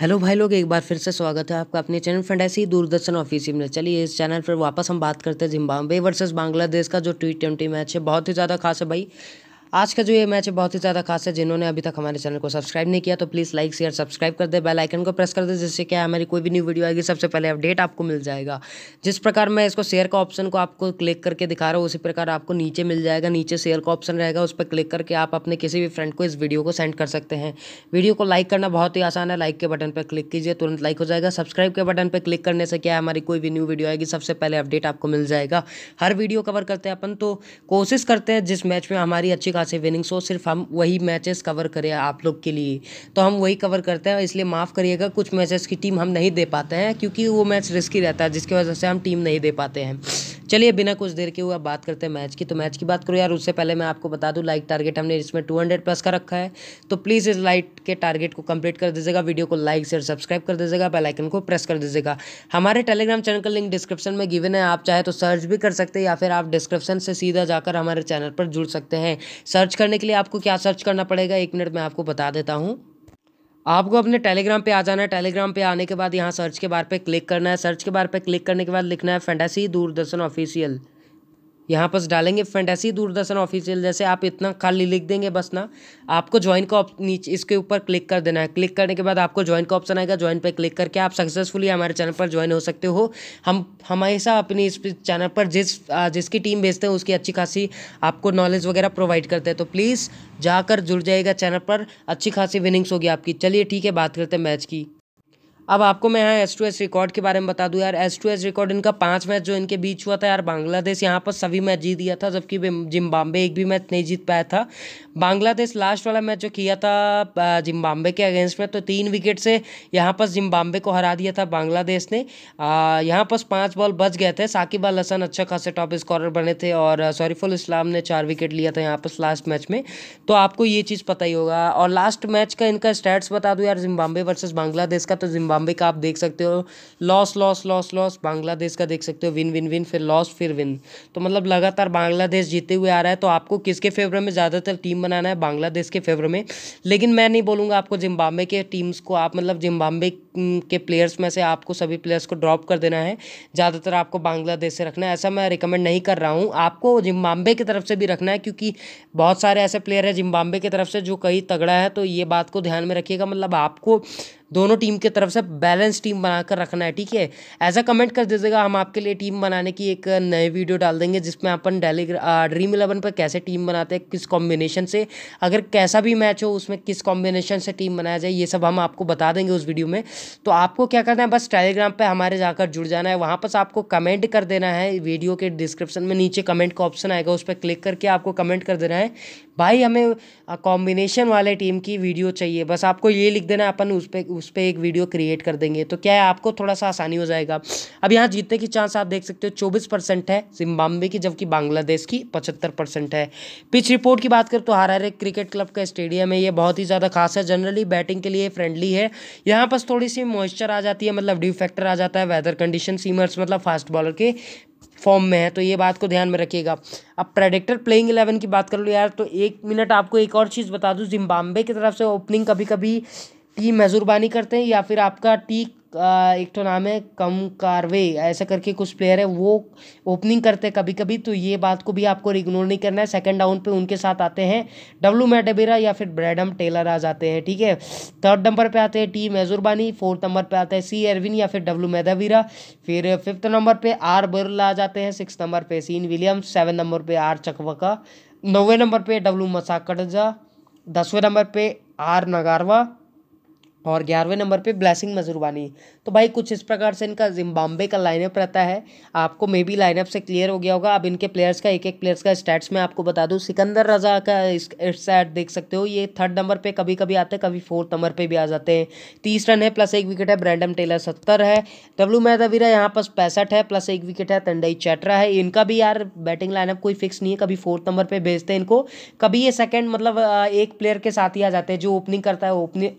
hello भाई लोग एक बार फिर से स्वागत है आपका अपने चैनल फ्रेंड ऐसे ही दूरदर्शन ऑफिसियल में चलिए इस चैनल पर वापस हम बात करते हैं जिम्बाब्वे वर्सेस बांग्लादेश का जो टी ट्वेंटी मैच है बहुत ही ज़्यादा खास है भाई आज का जो ये मैच है बहुत ही ज़्यादा खास है जिन्होंने अभी तक हमारे चैनल को सब्सक्राइब नहीं किया तो प्लीज़ लाइक शेयर सब्सक्राइब कर दे बेल आइकन को प्रेस कर दे जिससे क्या हमारी कोई भी न्यू वीडियो आएगी सबसे पहले अपडेट आपको मिल जाएगा जिस प्रकार मैं इसको शेयर का ऑप्शन को आपको क्लिक करके दिखा रहा हूँ उसी प्रकार आपको नीचे मिल जाएगा नीचे शेयर का ऑप्शन रहेगा उस पर क्लिक करके आप अपने किसी भी फ्रेंड को इस वीडियो को सेंड कर सकते हैं वीडियो को लाइक करना बहुत ही आसान है लाइक के बटन पर क्लिक कीजिए तुरंत लाइक हो जाएगा सब्सक्राइब के बटन पर क्लिक करने से क्या हमारी कोई भी न्यू वीडियो आएगी सबसे पहले अपडेट आपको मिल जाएगा हर वीडियो कवर करते हैं अपन तो कोशिश करते हैं जिस मैच में हमारी अच्छी यहाँ से विनिंग सो सिर्फ हम वही मैचेस कवर करें आप लोग के लिए तो हम वही कवर करते हैं इसलिए माफ़ करिएगा कुछ मैचेस की टीम हम नहीं दे पाते हैं क्योंकि वो मैच रिस्की रहता है जिसकी वजह से हम टीम नहीं दे पाते हैं चलिए बिना कुछ देर के हुआ बात करते हैं मैच की तो मैच की बात करूँ यार उससे पहले मैं आपको बता दूँ लाइक टारगेट हमने इसमें टू हंड्रेड प्लस का रखा है तो प्लीज़ इस लाइक के टारगेट को कंप्लीट कर दीजिएगा वीडियो को लाइक शेयर सब्सक्राइब कर दीजिएगा बेलाइकन को प्रेस कर दीजिएगा हमारे टेलीग्राम चैनल का लिंक डिस्क्रिप्शन में गिवन है आप चाहे तो सर्च भी कर सकते हैं या फिर आप डिस्क्रिप्शन से सीधा जाकर हमारे चैनल पर जुड़ सकते हैं सर्च करने के लिए आपको क्या सर्च करना पड़ेगा एक मिनट मैं आपको बता देता हूँ आपको अपने टेलीग्राम पे आ जाना है टेलीग्राम पे आने के बाद यहाँ सर्च के बार पे क्लिक करना है सर्च के बार पे क्लिक करने के बाद लिखना है फैंटेसी दूरदर्शन ऑफिशियल यहाँ पर डालेंगे फैंटेसी दूरदर्शन ऑफिशियल जैसे आप इतना खाली लिख देंगे बस ना आपको ज्वाइन का नीचे इसके ऊपर क्लिक कर देना है क्लिक करने के बाद आपको ज्वाइन का ऑप्शन आएगा ज्वाइन पर क्लिक करके आप सक्सेसफुली हमारे चैनल पर ज्वाइन हो सकते हो हम हमेशा अपनी इस चैनल पर जिस जिसकी टीम भेजते हैं उसकी अच्छी खासी आपको नॉलेज वगैरह प्रोवाइड करते हैं तो प्लीज़ जाकर जुड़ जाएगा चैनल पर अच्छी खासी विनिंग्स होगी आपकी चलिए ठीक है बात करते हैं मैच की अब आपको मैं यहाँ एस टू एस रिकॉर्ड के बारे में बता दूँ यार एस टू एस रिकॉर्ड इनका पांच मैच जो इनके बीच हुआ था यार बांग्लादेश यहाँ पर सभी मैच जीत गया था जबकि जिम्बाब्वे एक भी मैच नहीं जीत पाया था बांग्लादेश लास्ट वाला मैच जो किया था जिम्बाब्वे के अगेंस्ट में तो तीन विकेट से यहाँ पर जिम्बाब्वे को हरा दिया था बांग्लादेश ने यहाँ पर पाँच बॉल बच गए थे साकिब अल हसन अच्छा खासे टॉप स्कॉरर बने थे और शरीफुल इस्लाम ने चार विकेट लिया था यहाँ पर लास्ट मैच में तो आपको ये चीज़ पता ही होगा और लास्ट मैच का इनका स्टैट्स बता दूँ यार जिम्बाब्वे वर्सेज बांग्लादेश का तो जिम्बाब्वे जिम्बाब्वे का आप देख सकते हो loss loss loss loss Bangladesh का देख सकते हो विन विन विन फिर लॉस फिर विन तो मतलब लगातार बांग्लादेश जीते हुए आ रहा है तो आपको किसके फेवर में ज़्यादातर टीम बनाना है बांग्लादेश के फेवर में लेकिन मैं नहीं बोलूँगा आपको जिम्बाब्वे के टीम्स को आप मतलब जिम्बाब्वे के प्लेयर्स में से आपको सभी प्लेयर्स को ड्रॉप कर देना है ज़्यादातर आपको बांग्लादेश से रखना है ऐसा मैं रिकमेंड नहीं कर रहा हूँ आपको जिम्बाब्वे की तरफ से भी रखना है क्योंकि बहुत सारे ऐसे प्लेयर हैं जिम्बाब्वे की तरफ से जो कहीं तगड़ा है तो ये बात को ध्यान में रखिएगा मतलब आपको दोनों टीम की तरफ से बैलेंस टीम बनाकर रखना है ठीक है ऐसा कमेंट कर दीजिएगा हम आपके लिए टीम बनाने की एक नए वीडियो डाल देंगे जिसमें अपन डेली ड्रीम इलेवन पर कैसे टीम बनाते हैं किस कॉम्बिनेशन से अगर कैसा भी मैच हो उसमें किस कॉम्बिनेशन से टीम बनाया जाए ये सब हम आपको बता देंगे उस वीडियो में तो आपको क्या करना है बस टेलीग्राम पर हमारे जाकर जुड़ जाना है वहाँ पर आपको कमेंट कर देना है वीडियो के डिस्क्रिप्शन में नीचे कमेंट का ऑप्शन आएगा उस पर क्लिक करके आपको कमेंट कर देना है भाई हमें कॉम्बिनेशन वाले टीम की वीडियो चाहिए बस आपको ये लिख देना अपन उस पर उस पर एक वीडियो क्रिएट कर देंगे तो क्या है आपको थोड़ा सा आसानी हो जाएगा अब यहाँ जीतने की चांस आप देख सकते हो चौबीस परसेंट है जिम्बाब्वे की जबकि बांग्लादेश की पचहत्तर परसेंट है पिच रिपोर्ट की बात करें तो हरारे क्रिकेट क्लब का स्टेडियम है ये बहुत ही ज़्यादा खास है जनरली बैटिंग के लिए फ्रेंडली है यहाँ पर थोड़ी सी मॉइस्चर आ जाती है मतलब ड्यू फैक्टर आ जाता है वेदर कंडीशन सीमर्स मतलब फास्ट बॉलर के फॉर्म में है तो ये बात को ध्यान में रखिएगा अब प्रेडिक्टर प्लेइंग इलेवन की बात कर लो यार तो एक मिनट आपको एक और चीज़ बता दूँ जिम्बाब्वे की तरफ से ओपनिंग कभी कभी टी मेज़ुरबानी करते हैं या फिर आपका टी एक तो नाम है कम कारवे ऐसा करके कुछ प्लेयर है वो ओपनिंग करते हैं कभी कभी तो ये बात को भी आपको इग्नोर नहीं करना है सेकंड डाउन पे उनके साथ आते हैं डब्लू मैडेबेरा या फिर ब्रैडम टेलर आ जाते हैं ठीक है थर्ड नंबर पे आते हैं टी मेजुरबानी फोर्थ नंबर पे आते हैं सी एरविन या फिर डब्लू मैदावीरा फिर फिफ्थ नंबर पर आर बर्ल आ जाते हैं सिक्स नंबर पर सीन विलियम्स सेवन नंबर पर आर चकवका नौवें नंबर पर डब्लू मसाकडजा दसवें नंबर पर आर नगारवा और ग्यारहवें नंबर पे ब्लैसिंग मजरूबानी तो भाई कुछ इस प्रकार से इनका जिम्बाब्वे का लाइनअप रहता है आपको मे बी लाइनअप से क्लियर हो गया होगा अब इनके प्लेयर्स का एक एक प्लेयर्स का स्टैट्स मैं आपको बता दूँ सिकंदर रजा का स्टैट देख सकते हो ये थर्ड नंबर पर कभी कभी आते हैं कभी फोर्थ नंबर पर भी आ जाते हैं तीस रन है प्लस एक विकेट है ब्रैंडम टेलर सत्तर है डब्ल्यू मैदावीरा यहाँ पास पैंसठ है प्लस एक विकेट है तंडई चैटरा है इनका भी यार बैटिंग लाइनअप कोई फिक्स नहीं है कभी फोर्थ नंबर पर भेजते हैं इनको कभी ये सेकेंड मतलब एक प्लेयर के साथ ही आ जाते हैं जो ओपनिंग करता है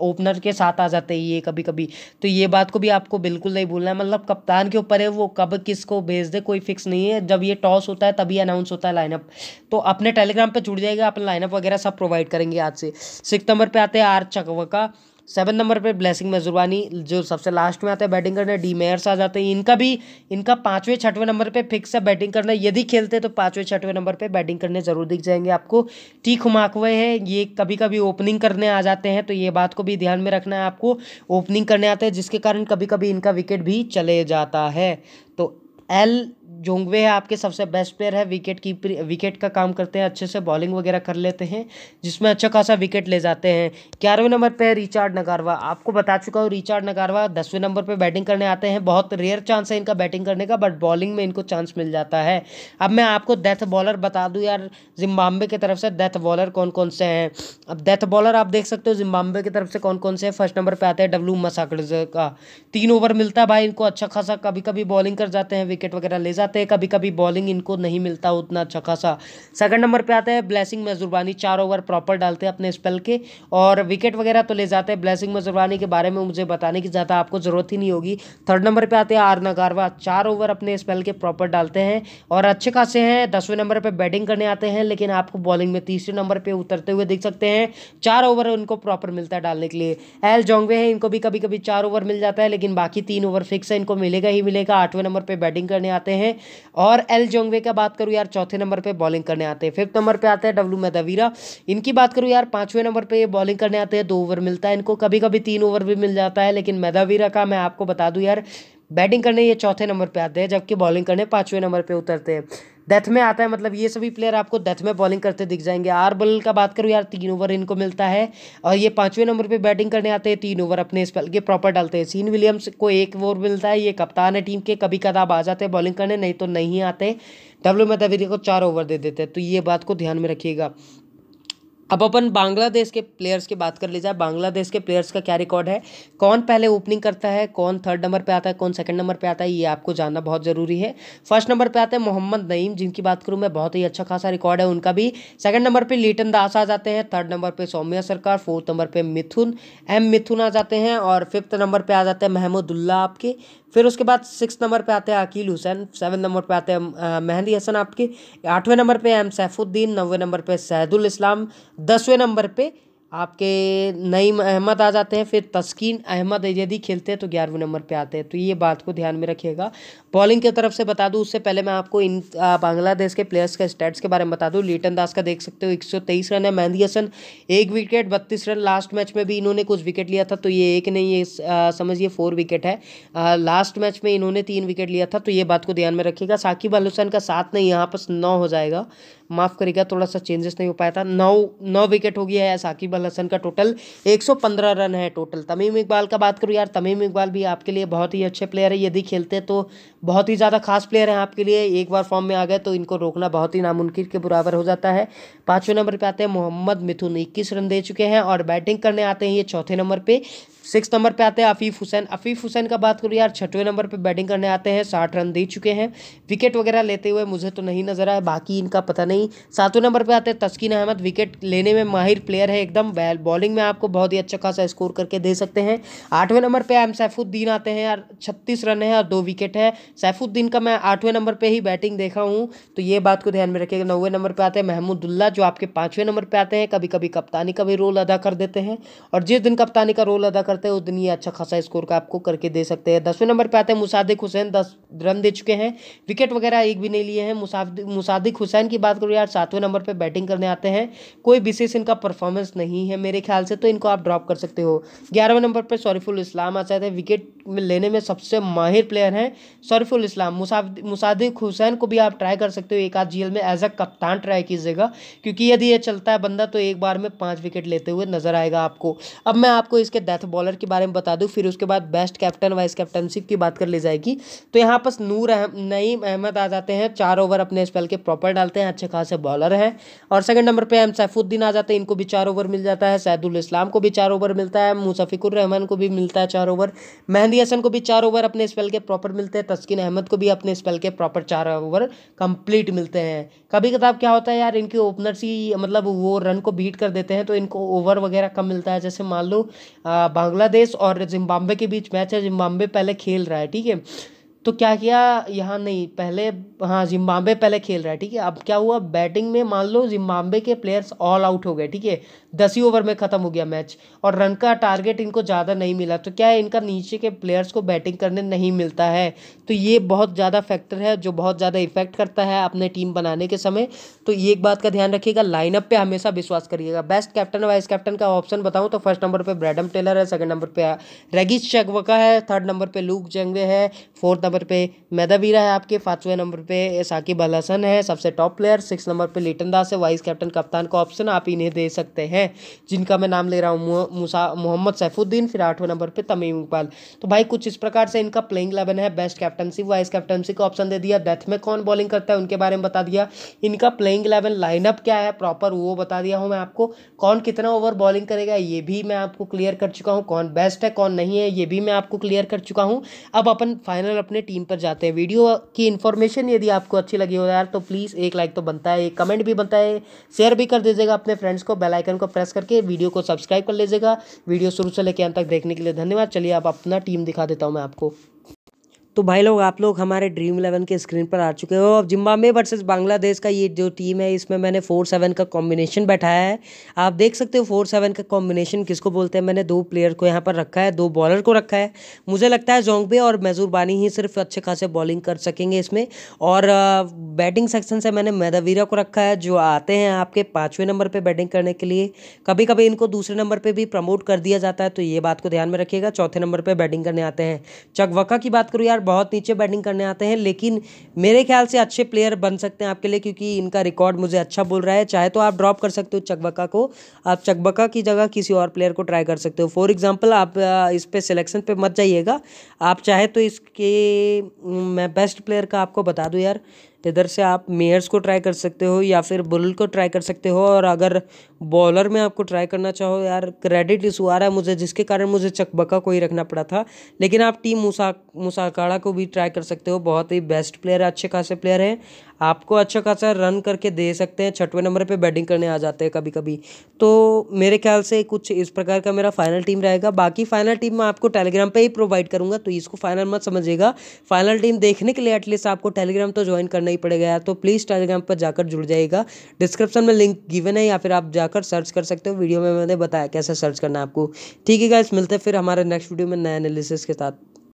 ओपनर के साथ आ जाते हैं ये कभी कभी तो ये बात को भी आपको बिल्कुल नहीं भूलना है मतलब कप्तान के ऊपर है वो कब किसको भेज दे कोई फिक्स नहीं है जब ये टॉस होता है तभी अनाउंस होता है लाइनअप तो अपने टेलीग्राम पर जुड़ जाएगा अपन लाइनअप वगैरह सब प्रोवाइड करेंगे आज से सितंबर पर आते हैं आर चकवका सेवन नंबर पे ब्लेसिंग मेजुरवानी जो सबसे लास्ट में आते हैं बैटिंग करने डी मेयर्स आ जाते हैं इनका भी इनका पाँचवें छठवें नंबर पे फिक्स है बैटिंग करना यदि खेलते तो पाँचवें छठवें नंबर पे बैटिंग करने जरूर दिख जाएंगे आपको टी खुमाकवे हैं ये कभी कभी ओपनिंग करने आ जाते हैं तो ये बात को भी ध्यान में रखना है आपको ओपनिंग करने आते हैं जिसके कारण कभी कभी इनका विकेट भी चले जाता है तो एल जोंगवे है आपके सबसे बेस्ट प्लेयर है विकेट कीपर विकेट का काम करते हैं अच्छे से बॉलिंग वगैरह कर लेते हैं जिसमें अच्छा खासा विकेट ले जाते हैं ग्यारहवें नंबर पे है रिचार्ड नगारवा आपको बता चुका हूँ रिचार्ड नगारवा दसवें नंबर पे बैटिंग करने आते हैं बहुत रेयर चांस है इनका बैटिंग करने का बट बॉलिंग में इनको चांस मिल जाता है अब मैं आपको डेथ बॉलर बता दूँ यार जिम्बाब्वे की तरफ से डेथ बॉलर कौन कौन से हैं अब डेथ बॉलर आप देख सकते हो जिम्बाब्वे की तरफ से कौन कौन से फर्स्ट नंबर पर आते हैं डब्लू मसाकड़ का तीन ओवर मिलता है भाई इनको अच्छा खासा कभी कभी बॉलिंग कर जाते हैं विकेट वगैरह ले जाते हैं कभी कभी बॉलिंग इनको नहीं मिलता उतना अच्छा खासा सेकंड नंबर पे आता है ब्लैसिंग मेजुरबानी चार ओवर प्रॉपर डालते हैं अपने स्पेल के और विकेट वगैरह तो ले जाते हैं ब्लैसिंग मेजुरबानी के बारे में मुझे बताने की ज़्यादा आपको ज़रूरत ही नहीं होगी थर्ड नंबर पर आते हैं आर नगारवा चार ओवर अपने स्पेल के प्रॉपर डालते हैं और अच्छे खासे हैं दसवें नंबर पर बैटिंग करने आते हैं लेकिन आपको बॉलिंग में तीसरे नंबर पर उतरते हुए देख सकते हैं चार ओवर उनको प्रॉपर मिलता है डालने के लिए एल जोंगवे है इनको भी कभी कभी चार ओवर मिल जाता है लेकिन बाकी तीन ओवर फिक्स है इनको मिलेगा ही मिलेगा आठवें नंबर पर बैटिंग करने आते हैं हैं और एल जोंगवे का बात करूँ यार चौथे नंबर पर बॉलिंग करने आते हैं फिफ्थ नंबर पर आते हैं डब्लू मैदावीरा इनकी बात करूँ यार पाँचवें नंबर पर ये बॉलिंग करने आते हैं दो ओवर मिलता है इनको कभी कभी तीन ओवर भी मिल जाता है लेकिन मैदावीरा का मैं आपको बता दूँ यार बैटिंग करने ये चौथे नंबर पे आते हैं जबकि बॉलिंग करने पांचवें नंबर पे उतरते हैं डेथ में आता है मतलब ये सभी प्लेयर आपको डेथ में बॉलिंग करते दिख जाएंगे आर बल का बात करूँ यार तीन ओवर इनको मिलता है और ये पाँचवें नंबर पर बैटिंग करने आते हैं तीन ओवर अपने स्पेल के प्रॉपर डालते हैं सीन विलियम्स को एक ओवर मिलता है ये कप्तान है टीम के कभी कदाब आ जाते हैं बॉलिंग करने नहीं तो नहीं आते डब्ल्यू मैदाविरी को चार ओवर दे देते हैं तो ये बात को ध्यान में रखिएगा अब अपन बांग्लादेश के प्लेयर्स की बात कर ली जाए बांग्लादेश के प्लेयर्स का क्या रिकॉर्ड है कौन पहले ओपनिंग करता है कौन थर्ड नंबर पे आता है कौन सेकंड नंबर पे आता है ये आपको जानना बहुत ज़रूरी है फर्स्ट नंबर पे आते हैं मोहम्मद नईम जिनकी बात करूँ मैं बहुत ही अच्छा खासा रिकॉर्ड है उनका भी सेकंड नंबर पर लीटन दास आ जाते हैं थर्ड नंबर पर सौम्या सरकार फोर्थ नंबर पर मिथुन एम मिथुन आ जाते हैं और फिफ्थ नंबर पर आ जाते हैं महमूदुल्ला आपके फिर उसके बाद सिक्स नंबर पे आते हैं अकील हुसैन सेवन नंबर पे आते हैं मेहंदी हसन आपके आठवें नंबर पे एम सैफुद्दीन नौवे नंबर पे सैदुल इस्लाम दसवें नंबर पे आपके नईम अहमद आ जाते हैं फिर तस्कीन अहमद यदि खेलते हैं तो ग्यारहवें नंबर पे आते हैं तो ये बात को ध्यान में रखिएगा बॉलिंग की तरफ से बता दूं उससे पहले मैं आपको इन बांग्लादेश के प्लेयर्स के स्टैट्स के बारे में बता दूं लीटन दास का देख सकते हो एक सौ तेईस रन है मेहंदी हसन एक विकेट बत्तीस रन लास्ट मैच में भी इन्होंने कुछ विकेट लिया था तो ये एक नहीं ये समझिए फोर विकेट है लास्ट मैच में इन्होंने तीन विकेट लिया था तो ये बात को ध्यान में रखिएगा साकिब अल हुसैन का सात नहीं यहाँ पर नौ हो जाएगा माफ़ करेगा थोड़ा सा चेंजेस नहीं हो पाया था नौ नौ विकेट हो गया है साकिब अल मोहम्मद हसन का टोटल 115 रन है टोटल तमीम इकबाल का बात करूँ यार तमीम इकबाल भी आपके लिए बहुत ही अच्छे प्लेयर है यदि खेलते तो बहुत ही ज़्यादा खास प्लेयर हैं आपके लिए एक बार फॉर्म में आ गए तो इनको रोकना बहुत ही नामुमकिन के बराबर हो जाता है पाँचवें नंबर पर आते हैं मोहम्मद मिथुन इक्कीस रन दे चुके हैं और बैटिंग करने आते हैं ये चौथे नंबर पर सिक्स नंबर पे आते हैं आफीफ हुसैन आफीफ हुसैन का बात करूँ यार छठवें नंबर पे बैटिंग करने आते हैं साठ रन दे चुके हैं विकेट वगैरह लेते हुए मुझे तो नहीं नजर आया बाकी इनका पता नहीं सातवें नंबर पे आते हैं तस्किन अहमद विकेट लेने में माहिर प्लेयर है एकदम वेल बॉलिंग में आपको बहुत ही अच्छा खासा स्कोर करके दे सकते हैं आठवें नंबर पर एम सैफुद्दीन आते हैं यार छत्तीस रन है और दो विकेट है सैफुद्दीन का मैं आठवें नंबर पर ही बैटिंग देखा हूँ तो ये बात को ध्यान में रखिएगा नौवें नंबर पर आते हैं महमूदुल्ला जो आपके पाँचवें नंबर पर आते हैं कभी कभी कप्तानी का भी रोल अदा कर देते हैं और जिस दिन कप्तानी का रोल अदा कर करते हैं उतनी अच्छा खासा स्कोर का आपको करके दे सकते हैं दसवें नंबर पर आते हैं मुसादिक हुसैन दस रन दे चुके हैं विकेट वगैरह एक भी नहीं लिए हैं मुसादिक हुसैन की बात करो यार सातवें नंबर पर बैटिंग करने आते हैं कोई विशेष इनका परफॉर्मेंस नहीं है मेरे ख्याल से तो इनको आप ड्रॉप कर सकते हो ग्यारहवें नंबर पर शरीफुल इस्लाम आ आजाद हैं विकेट लेने में सबसे माहिर प्लेयर हैं शरीफुल इस्लाम मुसादिक हुसैन को भी आप ट्राई कर सकते हो एक आध जीएल में एज अ कप्तान ट्राई कीजिएगा क्योंकि यदि ये चलता है बंदा तो एक बार में पाँच विकेट लेते हुए नजर आएगा आपको अब मैं आपको इसके डेथ बॉल बॉलर के बारे में बता दूँ फिर उसके बाद बेस्ट कैप्टन वाइस कैप्टनशिप की बात कर ली जाएगी तो यहाँ पर नूर अहम नईम अहमद आ जाते हैं चार ओवर अपने स्पेल के प्रॉपर डालते हैं अच्छे खासे बॉलर हैं और सेकंड नंबर पर एम सैफुद्दीन आ जाते हैं इनको भी चार ओवर मिल जाता है सैदुल इस्लाम को भी चार ओवर मिलता है मुशफिकुर रहमान को भी मिलता है चार ओवर मेहंदी हसन को भी चार ओवर अपने स्पेल के प्रॉपर मिलते हैं तस्किन अहमद को भी अपने स्पेल के प्रॉपर चार ओवर कंप्लीट मिलते हैं कभी कताब क्या होता है यार इनके ओपनर्स ही मतलब वो रन को बीट कर देते हैं तो इनको ओवर वगैरह कम मिलता है जैसे मान लो बांग बांग्लादेश और जिम्बाब्वे के बीच मैच है जिम्बाब्वे पहले खेल रहा है ठीक है तो क्या किया यहाँ नहीं पहले हाँ जिम्बाब्वे पहले खेल रहा है ठीक है अब क्या हुआ बैटिंग में मान लो जिम्बाब्वे के प्लेयर्स ऑल आउट हो गए ठीक है दस ही ओवर में ख़त्म हो गया मैच और रन का टारगेट इनको ज़्यादा नहीं मिला तो क्या इनका नीचे के प्लेयर्स को बैटिंग करने नहीं मिलता है तो ये बहुत ज़्यादा फैक्टर है जो बहुत ज़्यादा इफेक्ट करता है अपने टीम बनाने के समय तो ये एक बात का ध्यान रखिएगा लाइनअप पर हमेशा विश्वास करिएगा बेस्ट कैप्टन वाइस कैप्टन का ऑप्शन बताऊँ तो फर्स्ट नंबर पर ब्रैडम टेलर है सेकेंड नंबर पर रेगिस शेगवका है थर्ड नंबर पर लूक जेंगवे है फोर्थ नंबर पर मैदावीरा है आपके पाँचवें नंबर पर साकिब अल हसन है सबसे टॉप प्लेयर सिक्स नंबर पर लिटन दास है वाइस कैप्टन कप्तान का ऑप्शन आप इन्हें दे सकते हैं हैं जिनका मैं नाम ले रहा हूँ मुसा मोहम्मद सैफुद्दीन फिर आठवें नंबर पर तमीम इकबाल तो भाई कुछ इस प्रकार से इनका प्लेइंग इलेवन है बेस्ट कैप्टनसी वाइस कैप्टनसी का ऑप्शन दे दिया डेथ में कौन बॉलिंग करता है उनके बारे में बता दिया इनका प्लेइंग इलेवन लाइनअप क्या है प्रॉपर वो बता दिया हूँ मैं आपको कौन कितना ओवर बॉलिंग करेगा ये भी मैं आपको क्लियर कर चुका हूँ कौन बेस्ट है कौन नहीं है ये भी मैं आपको क्लियर कर चुका हूँ अब अपन फाइनल अपने टीम पर जाते हैं वीडियो की इन्फॉर्मेशन यदि आपको अच्छी लगी हो यार तो प्लीज़ एक लाइक तो बनता है एक कमेंट भी बनता है शेयर भी कर दीजिएगा अपने फ्रेंड्स को बेलाइकन को प्रेस करके वीडियो को सब्सक्राइब कर लीजिएगा वीडियो शुरू से लेकर अंत तक देखने के लिए धन्यवाद चलिए आप अपना टीम दिखा देता हूँ मैं आपको तो भाई लोग आप लोग हमारे ड्रीम इलेवन के स्क्रीन पर आ चुके हो अब जिम्बाबे वर्सेस बांग्लादेश का ये जो टीम है इसमें मैंने फोर सेवन का कॉम्बिनेशन बैठाया है आप देख सकते हो फोर सेवन का कॉम्बिनेशन किसको बोलते हैं मैंने दो प्लेयर को यहाँ पर रखा है दो बॉलर को रखा है मुझे लगता है जोंगबे और मेजूरबानी ही सिर्फ अच्छे खासे बॉलिंग कर सकेंगे इसमें और बैटिंग सेक्शन से मैंने मैदावीरा को रखा है जो आते हैं आपके पाँचवें नंबर पर बैटिंग करने के लिए कभी कभी इनको दूसरे नंबर पर भी प्रमोट कर दिया जाता है तो ये बात को ध्यान में रखिएगा चौथे नंबर पर बैटिंग करने आते हैं चकवका की बात करूँ यार बहुत नीचे बैटिंग करने आते हैं लेकिन मेरे ख्याल से अच्छे प्लेयर बन सकते हैं आपके लिए क्योंकि इनका रिकॉर्ड मुझे अच्छा बोल रहा है चाहे तो आप ड्रॉप कर सकते हो चकबका को आप चकबका की जगह किसी और प्लेयर को ट्राई कर सकते हो फॉर एग्जाम्पल आप इस पर सिलेक्शन पर मत जाइएगा आप चाहे तो इसके मैं बेस्ट प्लेयर का आपको बता दूँ यार इधर से आप मेयर्स को ट्राई कर सकते हो या फिर बुल को ट्राई कर सकते हो और अगर बॉलर में आपको ट्राई करना चाहो यार क्रेडिट इशू आ रहा है मुझे जिसके कारण मुझे चकबका को ही रखना पड़ा था लेकिन आप टीम मुसा मुसाकाड़ा को भी ट्राई कर सकते हो बहुत ही बेस्ट प्लेयर है अच्छे खासे प्लेयर हैं आपको अच्छा खासा रन करके दे सकते हैं छठवें नंबर पे बैटिंग करने आ जाते हैं कभी कभी तो मेरे ख्याल से कुछ इस प्रकार का मेरा फाइनल टीम रहेगा बाकी फाइनल टीम मैं आपको टेलीग्राम पे ही प्रोवाइड करूँगा तो इसको फाइनल मत समझिएगा फाइनल टीम देखने के लिए एटलीस्ट आपको टेलीग्राम तो ज्वाइन करना ही पड़ेगा यार तो प्लीज़ टेलीग्राम पर जाकर जुड़ जाइएगा डिस्क्रिप्शन में लिंक गिवन है या फिर आप जा जाकर सर्च कर सकते हो वीडियो में मैंने बताया कैसे सर्च करना है आपको ठीक है गाइस मिलते हैं फिर हमारे नेक्स्ट वीडियो में नए एनालिसिस के साथ